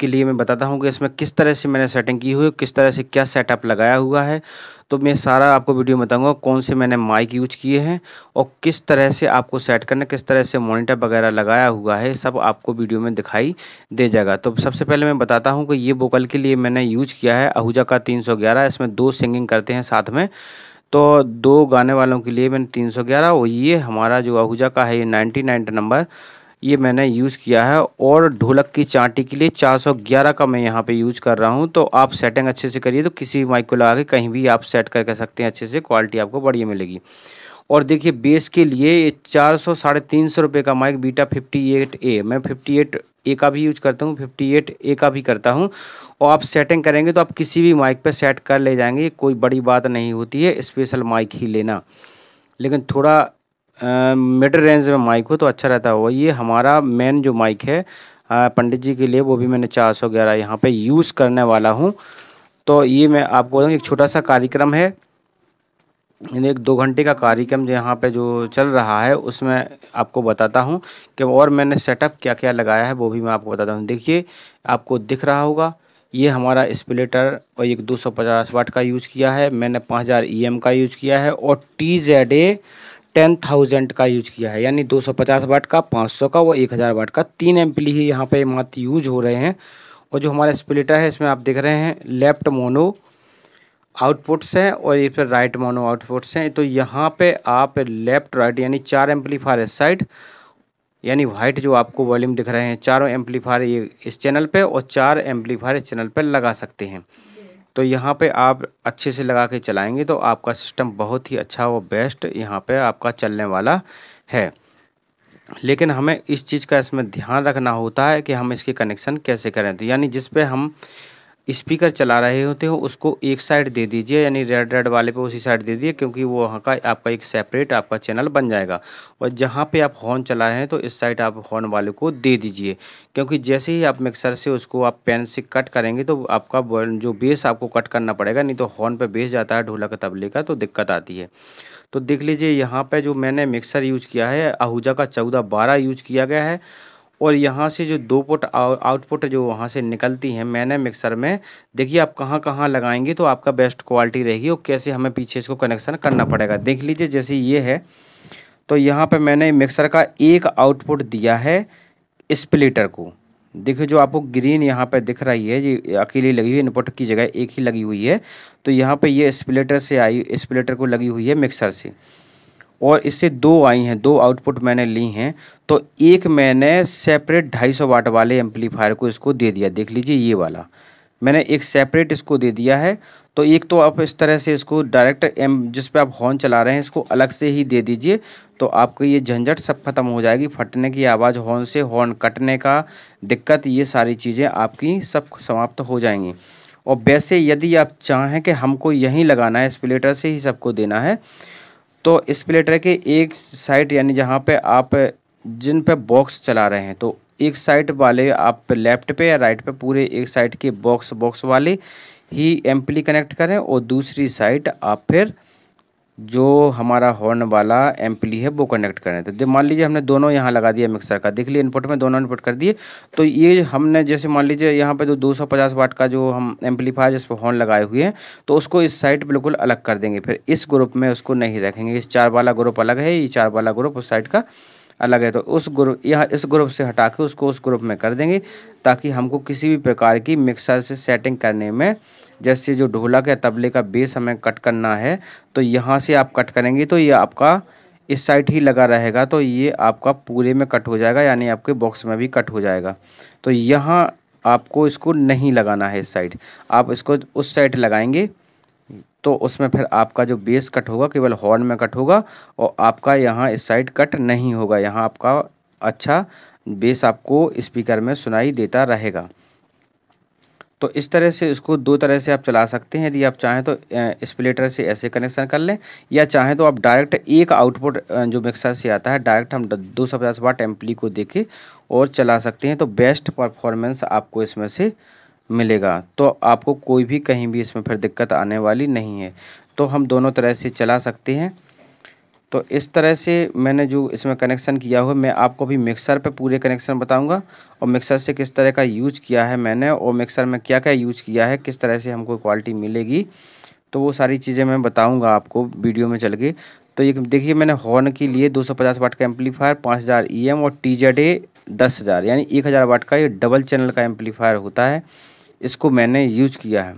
के लिए मैं बताता हूँ कि इसमें किस तरह से मैंने सेटिंग की हुई है किस तरह से क्या सेटअप लगाया हुआ है तो मैं सारा आपको वीडियो बताऊँगा कौन से मैंने माइक यूज किए हैं और किस तरह से आपको सेट करना किस तरह से मोनिटर वगैरह लगाया हुआ है सब आपको वीडियो में दिखाई दे जाएगा तो सबसे पहले मैं बताता हूँ कि ये वोकल के लिए मैंने यूज किया है आहूजा का तीन इसमें दो सिंगिंग करते हैं साथ में तो दो गाने वालों के लिए मैंने तीन और ये हमारा जो आहूजा का है ये 90 नंबर ये मैंने यूज़ किया है और ढोलक की चांटी के लिए 411 का मैं यहाँ पे यूज़ कर रहा हूँ तो आप सेटिंग अच्छे से करिए तो किसी भी माइक को लगा के कहीं भी आप सेट कर सकते हैं अच्छे से क्वालिटी आपको बढ़िया मिलेगी और देखिए बेस के लिए ये चार सौ साढ़े तीन सौ रुपये का mic beta fifty eight A मैं फिफ्टी एट ए का भी यूज करता हूँ फिफ्टी एट ए का भी करता हूँ और आप सेटिंग करेंगे तो आप किसी भी माइक पर सेट कर ले जाएंगे कोई बड़ी बात नहीं होती है स्पेशल माइक ही लेना लेकिन थोड़ा मिड रेंज में माइक हो तो अच्छा रहता होगा ये हमारा मेन जो माइक है पंडित जी के लिए वो भी मैंने चार सौ ग्यारह यहाँ पर यूज़ करने वाला हूँ तो ये मैं आपको बताऊँ एक छोटा सा कार्यक्रम है एक दो घंटे का कार्यक्रम जो यहाँ पर जो चल रहा है उसमें आपको बताता हूँ कि और मैंने सेटअप क्या क्या लगाया है वो भी मैं आपको बताता हूँ देखिए आपको दिख रहा होगा ये हमारा स्प्लिटर और एक 250 वाट का यूज़ किया है मैंने 5000 ईएम e का यूज़ किया है और T Z A ten thousand का यूज किया है यानी दो सौ पचास वाट का पाँच सौ का वो एक हज़ार वाट का तीन एम्पली ही यहाँ पे मात्र यूज हो रहे हैं और जो हमारा स्प्लिटर है इसमें आप देख रहे हैं लेफ्ट मोनो आउटपुट्स हैं और ये फिर राइट मोनो आउटपुट्स हैं तो यहाँ पे आप लेफ्ट राइट यानी चार एम्पलीफायर इस साइड यानी वाइट जो आपको वॉल्यूम दिख रहे हैं चारों एम्पलीफायर ये इस चैनल पर और चार एम्पलीफायर इस चैनल पर लगा सकते हैं तो यहाँ पे आप अच्छे से लगा के चलाएंगे तो आपका सिस्टम बहुत ही अच्छा और बेस्ट यहाँ पे आपका चलने वाला है लेकिन हमें इस चीज़ का इसमें ध्यान रखना होता है कि हम इसके कनेक्शन कैसे करें तो यानी जिस पे हम स्पीकर चला रहे होते हो उसको एक साइड दे दीजिए यानी रेड रेड वाले पे उसी साइड दे दीजिए क्योंकि वो वहाँ का आपका एक सेपरेट आपका चैनल बन जाएगा और जहाँ पे आप हॉर्न चला रहे हैं तो इस साइड आप हॉर्न वाले को दे दीजिए क्योंकि जैसे ही आप मिक्सर से उसको आप पेन से कट करेंगे तो आपका जो बेस आपको कट करना पड़ेगा नहीं तो हॉर्न पर बेस जाता है ढोला का तबले का तो दिक्कत आती है तो देख लीजिए यहाँ पर जो मैंने मिक्सर यूज किया है आहूजा का चौदह बारह यूज किया गया है और यहाँ से जो दो पुट आउटपुट जो वहाँ से निकलती हैं मैंने मिक्सर में देखिए आप कहाँ कहाँ लगाएंगे तो आपका बेस्ट क्वालिटी रहेगी और कैसे हमें पीछे इसको कनेक्शन करना पड़ेगा देख लीजिए जैसे ये है तो यहाँ पर मैंने मिक्सर का एक आउटपुट दिया है स्प्लिटर को देखिए जो आपको ग्रीन यहाँ पे दिख रही है ये अकेली लगी हुई इनपुट की जगह एक ही लगी हुई है तो यहाँ पर ये स्प्लेटर से आई स्प्लेटर को लगी हुई है मिक्सर से और इससे दो आई हैं दो आउटपुट मैंने ली हैं तो एक मैंने सेपरेट ढाई सौ वाट वाले एम्पलीफायर को इसको दे दिया देख लीजिए ये वाला मैंने एक सेपरेट इसको दे दिया है तो एक तो आप इस तरह से इसको डायरेक्ट एम जिस पर आप हॉर्न चला रहे हैं इसको अलग से ही दे दीजिए तो आपको ये झंझट सब खत्म हो जाएगी फटने की आवाज़ हॉर्न से हॉर्न कटने का दिक्कत ये सारी चीज़ें आपकी सब समाप्त हो जाएंगी और वैसे यदि आप चाहें कि हमको यहीं लगाना है स्प्लेटर से ही सबको देना है तो इस के एक साइड यानी जहाँ पे आप जिन पे बॉक्स चला रहे हैं तो एक साइड वाले आप लेफ्ट पे या राइट पे पूरे एक साइड के बॉक्स बॉक्स वाले ही एम्पली कनेक्ट करें और दूसरी साइड आप फिर जो हमारा हॉर्न वाला एम्पली है वो कनेक्ट करें तो जब मान लीजिए हमने दोनों यहाँ लगा दिया मिक्सर का देख लिए इनपुट में दोनों इनपुट कर दिए तो ये हमने जैसे मान लीजिए यहाँ पे जो 250 वाट का जो हम एम्पलीफायर जिस पर हॉर्न लगाए हुए हैं तो उसको इस साइड बिल्कुल अलग कर देंगे फिर इस ग्रुप में उसको नहीं रखेंगे इस चार वाला ग्रुप अलग है ये चार वाला ग्रुप उस साइड का अलग है तो उस ग्रुप यह इस ग्रुप से हटा के उसको उस ग्रुप में कर देंगे ताकि हमको किसी भी प्रकार की मिक्सर से सेटिंग करने में जैसे जो ढोलक या तबले का बेस हमें कट करना है तो यहाँ से आप कट करेंगे तो ये आपका इस साइड ही लगा रहेगा तो ये आपका पूरे में कट हो जाएगा यानी आपके बॉक्स में भी कट हो जाएगा तो यहाँ आपको इसको नहीं लगाना है इस साइड आप इसको उस साइड लगाएंगे तो उसमें फिर आपका जो बेस कट होगा केवल हॉर्न में कट होगा और आपका यहाँ इस साइड कट नहीं होगा यहाँ आपका अच्छा बेस आपको स्पीकर में सुनाई देता रहेगा तो इस तरह से इसको दो तरह से आप चला सकते हैं यदि आप चाहें तो स्प्लिटर से ऐसे कनेक्शन कर लें या चाहें तो आप डायरेक्ट एक आउटपुट जो मिक्सर से आता है डायरेक्ट हम दो सौ पचास वाट एम्पली को देखें और चला सकते हैं तो बेस्ट परफॉर्मेंस आपको इसमें से मिलेगा तो आपको कोई भी कहीं भी इसमें फिर दिक्कत आने वाली नहीं है तो हम दोनों तरह से चला सकते हैं तो इस तरह से मैंने जो इसमें कनेक्शन किया हुआ मैं आपको भी मिक्सर पे पूरे कनेक्शन बताऊंगा और मिक्सर से किस तरह का यूज किया है मैंने और मिक्सर में क्या क्या यूज किया है किस तरह से हमको क्वालिटी मिलेगी तो वो सारी चीज़ें मैं बताऊंगा आपको वीडियो में चल के तो ये देखिए मैंने हॉर्न के लिए 250 वाट का एम्पलीफायर पाँच हज़ार ई e और टी जेड ए दस हज़ार यानी हज़ार वाट का ये डबल चैनल का एम्पलीफायर होता है इसको मैंने यूज किया है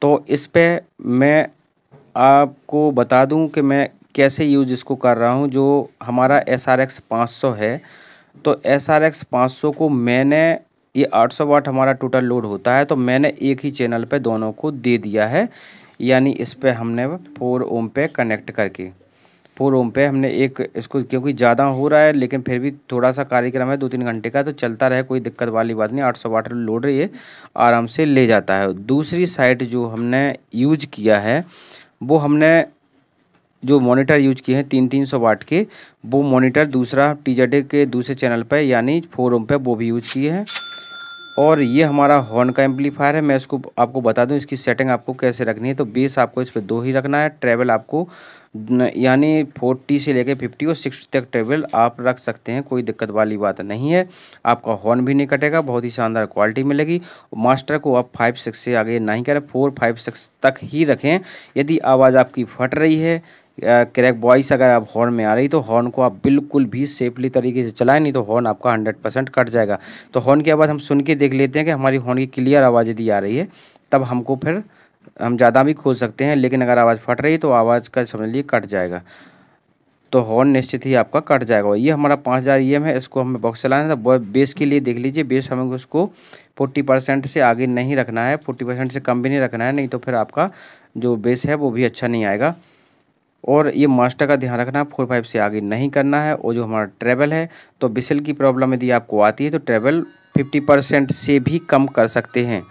तो इस पर मैं आपको बता दूं कि मैं कैसे यूज इसको कर रहा हूं जो हमारा एस आर एक्स पाँच सौ है तो एस आर एक्स पाँच सौ को मैंने ये आठ सौ वाट हमारा टोटल लोड होता है तो मैंने एक ही चैनल पे दोनों को दे दिया है यानी इस पर हमने फोर ओम पे कनेक्ट करके फोर ओम पे हमने एक इसको क्योंकि ज़्यादा हो रहा है लेकिन फिर भी थोड़ा सा कार्यक्रम है दो तीन घंटे का तो चलता रहे कोई दिक्कत वाली बात नहीं आठ सौ वाट लोड रही है आराम से ले जाता है दूसरी साइड जो हमने यूज किया है वो हमने जो मॉनिटर यूज किए हैं तीन तीन सौ वाट के वो मॉनिटर दूसरा टी के दूसरे चैनल पर यानी फोर ओम पे वो भी यूज किए हैं और ये हमारा हॉर्न का एम्पलीफायर है मैं इसको आपको बता दूं इसकी सेटिंग आपको कैसे रखनी है तो बेस आपको इस पर दो ही रखना है ट्रेवल आपको यानी फोर्टी से लेकर फिफ्टी और सिक्सटी तक ट्रेवल आप रख सकते हैं कोई दिक्कत वाली बात नहीं है आपका हॉर्न भी नहीं कटेगा बहुत ही शानदार क्वालिटी मिलेगी मास्टर को आप फाइव सिक्स से आगे नहीं करें फोर फाइव सिक्स तक ही रखें यदि आवाज़ आपकी फट रही है क्रैक वॉइस अगर आप हॉर्न में आ रही तो हॉर्न को आप बिल्कुल भी सेफली तरीके से चलाएं नहीं तो हॉर्न आपका हंड्रेड परसेंट कट जाएगा तो हॉर्न की आवाज़ हम सुन के देख लेते हैं कि हमारी हॉर्न की क्लियर आवाज़ यदि आ रही है तब हमको फिर हम ज़्यादा भी खोल सकते हैं लेकिन अगर आवाज़ फट रही है तो आवाज़ का समझ लीजिए कट जाएगा तो हॉर्न निश्चित ही आपका कट जाएगा ये हमारा पाँच हज़ार ई e है इसको हमें बॉक्स चलाना था बेस के लिए देख लीजिए बेस हमें उसको फोर्टी परसेंट से आगे नहीं रखना है फोर्टी परसेंट से कम भी नहीं रखना है नहीं तो फिर आपका जो बेस है वो भी अच्छा नहीं आएगा और ये मास्टर का ध्यान रखना फोर फाइव से आगे नहीं करना है और जो हमारा ट्रेवल है तो बिसल की प्रॉब्लम यदि आपको आती है तो ट्रेवल 50 परसेंट से भी कम कर सकते हैं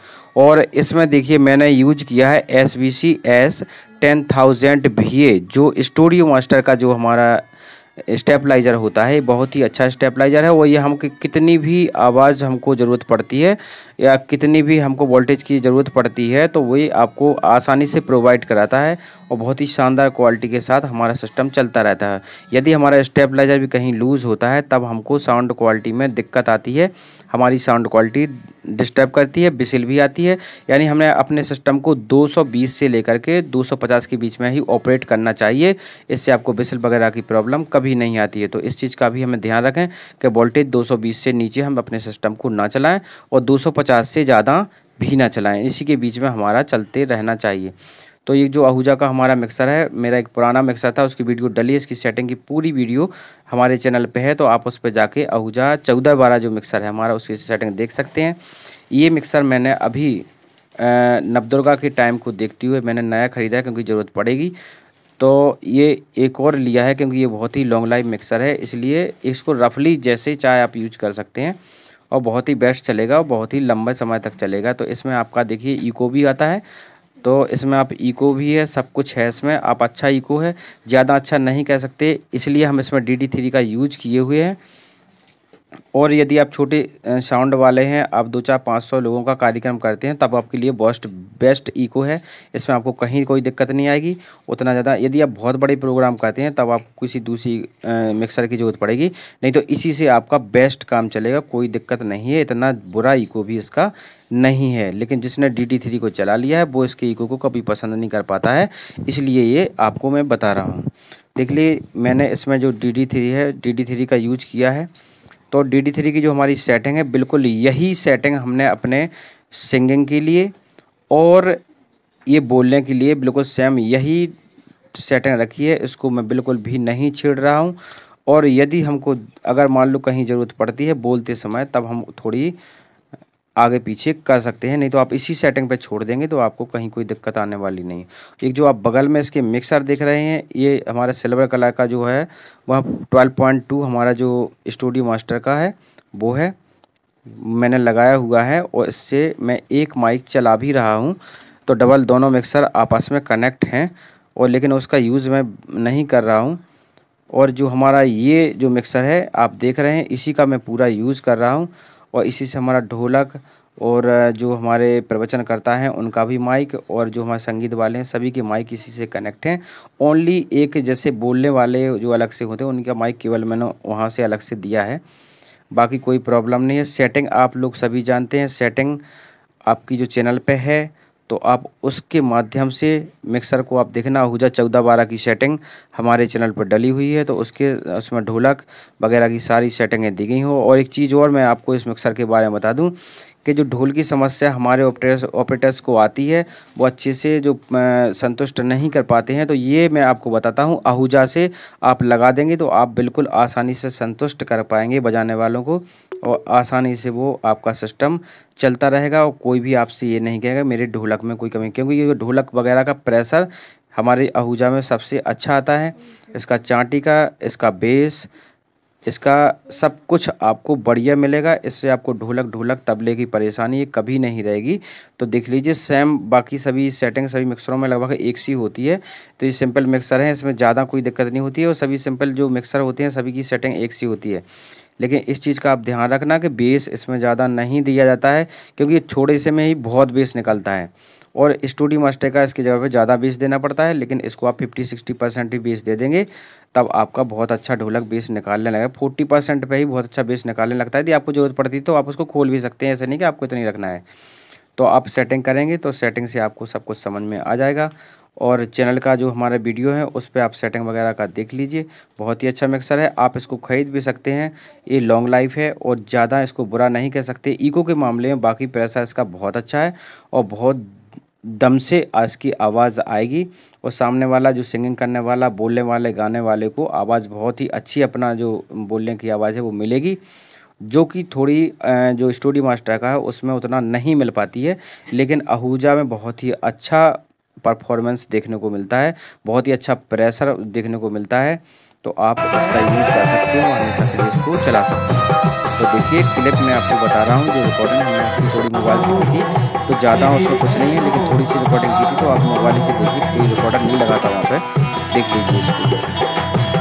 और इसमें देखिए मैंने यूज किया है S B C S ten thousand भी जो स्टूडियो मास्टर का जो हमारा स्टेपलाइज़र होता है बहुत ही अच्छा स्टेपलाइज़र है और ये हम कितनी भी आवाज़ हमको ज़रूरत पड़ती है या कितनी भी हमको वोल्टेज की ज़रूरत पड़ती है तो वही आपको आसानी से प्रोवाइड कराता है और बहुत ही शानदार क्वालिटी के साथ हमारा सिस्टम चलता रहता है यदि हमारा स्टेपलाइज़र भी कहीं लूज़ होता है तब हमको साउंड क्वालिटी में दिक्कत आती है हमारी साउंड क्वालिटी डिस्टर्ब करती है बिसिल भी आती है यानी हमने अपने सिस्टम को 220 से लेकर के 250 के बीच में ही ऑपरेट करना चाहिए इससे आपको बिसिल वगैरह की प्रॉब्लम कम कभी नहीं आती है तो इस चीज़ का भी हमें ध्यान रखें कि वोल्टेज 220 से नीचे हम अपने सिस्टम को ना चलाएं और 250 से ज़्यादा भी ना चलाएं इसी के बीच में हमारा चलते रहना चाहिए तो ये जो आहूजा का हमारा मिक्सर है मेरा एक पुराना मिक्सर था उसकी वीडियो डली इसकी सेटिंग की पूरी वीडियो हमारे चैनल पे है तो आप उस पर जाके आहूजा चौदह बारह जो मिक्सर है हमारा उसकी सेटिंग देख सकते हैं ये मिक्सर मैंने अभी नवदुर्गा के टाइम को देखते हुए मैंने नया ख़रीदा क्योंकि ज़रूरत पड़ेगी तो ये एक और लिया है क्योंकि ये बहुत ही लॉन्ग लाइफ मिक्सर है इसलिए इसको रफली जैसे चाहे आप यूज कर सकते हैं और बहुत ही बेस्ट चलेगा और बहुत ही लंबे समय तक चलेगा तो इसमें आपका देखिए इको भी आता है तो इसमें आप इको भी है सब कुछ है इसमें आप अच्छा इको है ज़्यादा अच्छा नहीं कह सकते इसलिए हम इसमें डी डी थ्री का यूज किए हुए हैं और यदि आप छोटे साउंड वाले हैं आप दो चार पाँच सौ लोगों का कार्यक्रम करते हैं तब आपके लिए बेस्ट बेस्ट इको है इसमें आपको कहीं कोई दिक्कत नहीं आएगी उतना ज़्यादा यदि आप बहुत बड़े प्रोग्राम करते हैं तब आपको किसी दूसरी मिक्सर की ज़रूरत पड़ेगी नहीं तो इसी से आपका बेस्ट काम चलेगा कोई दिक्कत नहीं है इतना बुरा ईको भी इसका नहीं है लेकिन जिसने डी टी थ्री को चला लिया है वो इसके ईको को कभी पसंद नहीं कर पाता है इसलिए ये आपको मैं बता रहा हूँ देख लिए मैंने इसमें जो डी डी थ्री है डी डी थ्री का यूज किया है तो डी डी थ्री की जो हमारी सेटिंग है बिल्कुल यही सेटिंग हमने अपने सिंगिंग के लिए और ये बोलने के लिए बिल्कुल सेम यही सेटिंग रखी है इसको मैं बिल्कुल भी नहीं छेड़ रहा हूँ और यदि हमको अगर मान लो कहीं ज़रूरत पड़ती है बोलते समय तब हम थोड़ी आगे पीछे कर सकते हैं नहीं तो आप इसी सेटिंग पे छोड़ देंगे तो आपको कहीं कोई दिक्कत आने वाली नहीं एक जो आप बगल में इसके मिक्सर देख रहे हैं ये हमारा सिल्वर कलर का जो है वह 12.2 हमारा जो स्टूडियो मास्टर का है वो है मैंने लगाया हुआ है और इससे मैं एक माइक चला भी रहा हूँ तो डबल दोनों मिक्सर आपस में कनेक्ट हैं और लेकिन उसका यूज़ मैं नहीं कर रहा हूँ और जो हमारा ये जो मिक्सर है आप देख रहे हैं इसी का मैं पूरा यूज़ कर रहा हूँ और इसी से हमारा ढोलक और जो हमारे प्रवचन करता है उनका भी माइक और जो हमारे संगीत वाले हैं सभी के माइक इसी से कनेक्ट हैं ओनली एक जैसे बोलने वाले जो अलग से होते हैं उनका माइक केवल मैंने वहाँ से अलग से दिया है बाकी कोई प्रॉब्लम नहीं है सेटिंग आप लोग सभी जानते हैं सेटिंग आपकी जो चैनल पे है तो आप उसके माध्यम से मिक्सर को आप देखना आहूजा चौदह बारह की सेटिंग हमारे चैनल पर डली हुई है तो उसके उसमें ढोलक वगैरह की सारी सेटिंगें दी गई हो और एक चीज़ और मैं आपको इस मिक्सर के बारे में बता दूं कि जो ढोल की समस्या हमारे ऑपरेटर्स ऑपरेटर्स को आती है वो अच्छे से जो संतुष्ट नहीं कर पाते हैं तो ये मैं आपको बताता हूँ आहूजा से आप लगा देंगे तो आप बिल्कुल आसानी से संतुष्ट कर पाएंगे बजाने वालों को और आसानी से वो आपका सिस्टम चलता रहेगा और कोई भी आपसे ये नहीं कहेगा मेरे ढोलक में कोई कमी क्योंकि ये ढोलक वगैरह का प्रेशर हमारे आहूजा में सबसे अच्छा आता है इसका चांटी का इसका बेस इसका सब कुछ आपको बढ़िया मिलेगा इससे आपको ढोलक ढोलक तबले की परेशानी कभी नहीं रहेगी तो देख लीजिए सेम बाकी सभी सेटिंग सभी मिक्सरों में लगभग एक सी होती है तो ये सिंपल मिक्सर है इसमें ज़्यादा कोई दिक्कत नहीं होती है और सभी सिंपल जो मिक्सर होते हैं सभी की सेटिंग एक सी होती है लेकिन इस चीज़ का आप ध्यान रखना कि बेस इसमें ज़्यादा नहीं दिया जाता है क्योंकि छोड़े से में ही बहुत बेस निकलता है और स्टूडी मस्टे का इसकी जगह पे ज़्यादा बीस देना पड़ता है लेकिन इसको आप फिफ्टी सिक्सटी परसेंट ही बीस दे देंगे तब आपका बहुत अच्छा ढोलक बीस निकालने लगेगा फोर्टी परसेंट पर ही बहुत अच्छा बीस निकालने लगता है यदि आपको ज़रूरत पड़ती है तो आप उसको खोल भी सकते हैं ऐसे नहीं कि आपको इतना रखना है तो आप सेटिंग करेंगे तो सेटिंग से आपको सब कुछ समझ में आ जाएगा और चैनल का जो हमारा वीडियो है उस पर आप सेटिंग वगैरह का देख लीजिए बहुत ही अच्छा मिक्सर है आप इसको ख़रीद भी सकते हैं ये लॉन्ग लाइफ है और ज़्यादा इसको बुरा नहीं कह सकते ईको के मामले में बाकी पैसा इसका बहुत अच्छा है और बहुत दम से इसकी आवाज़ आएगी और सामने वाला जो सिंगिंग करने वाला बोलने वाले गाने वाले को आवाज़ बहुत ही अच्छी अपना जो बोलने की आवाज़ है वो मिलेगी जो कि थोड़ी जो स्टूडियो मास्टर का है उसमें उतना नहीं मिल पाती है लेकिन आहूजा में बहुत ही अच्छा परफॉर्मेंस देखने को मिलता है बहुत ही अच्छा प्रेशर देखने को मिलता है तो आप इसका यूज कर सकते हो हमेशा फिर इसको चला सकते हो तो देखिए क्लिप मैं आपको बता रहा हूँ जो रिकॉर्डिंग हमने उसकी थोड़ी मोबाइल से की थी तो ज़्यादा उसमें कुछ नहीं है लेकिन थोड़ी सी रिकॉर्डिंग की थी तो आप मोबाइल से देखिए कोई रिकॉर्डर नहीं लगा था वहाँ पर देख लीजिए इसको